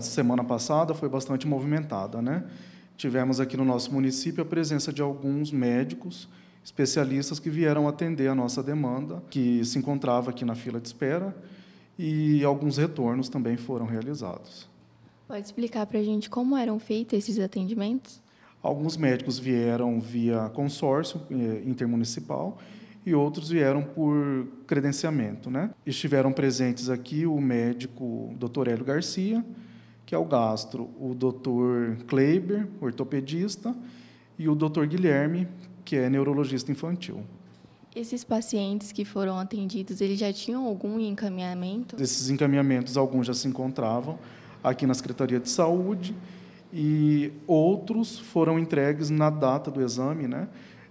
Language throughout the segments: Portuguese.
Semana passada foi bastante movimentada, né? Tivemos aqui no nosso município a presença de alguns médicos especialistas que vieram atender a nossa demanda, que se encontrava aqui na fila de espera, e alguns retornos também foram realizados. Pode explicar para a gente como eram feitos esses atendimentos? Alguns médicos vieram via consórcio eh, intermunicipal e outros vieram por credenciamento. Né? Estiveram presentes aqui o médico Dr. Hélio Garcia, que é o gastro, o Dr. Kleiber, ortopedista, e o Dr. Guilherme, que é neurologista infantil. Esses pacientes que foram atendidos, eles já tinham algum encaminhamento? Esses encaminhamentos, alguns já se encontravam aqui na Secretaria de Saúde e outros foram entregues na data do exame, né?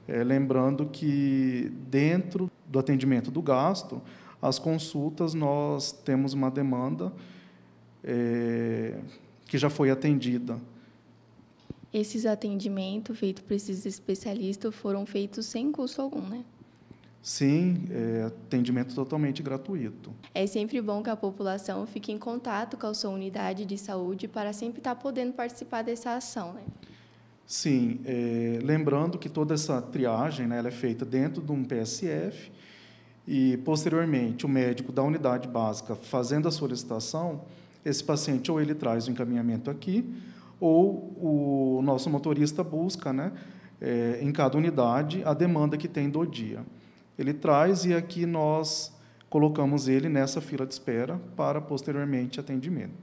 É, lembrando que dentro do atendimento do gasto, as consultas nós temos uma demanda é, que já foi atendida. Esses atendimentos feitos por esses especialistas foram feitos sem custo algum, né? Sim, é, atendimento totalmente gratuito. É sempre bom que a população fique em contato com a sua unidade de saúde para sempre estar podendo participar dessa ação, né? Sim, é, lembrando que toda essa triagem né, ela é feita dentro de um PSF e, posteriormente, o médico da unidade básica, fazendo a solicitação, esse paciente ou ele traz o encaminhamento aqui, ou o nosso motorista busca, né, é, em cada unidade, a demanda que tem do dia. Ele traz e aqui nós colocamos ele nessa fila de espera para posteriormente atendimento.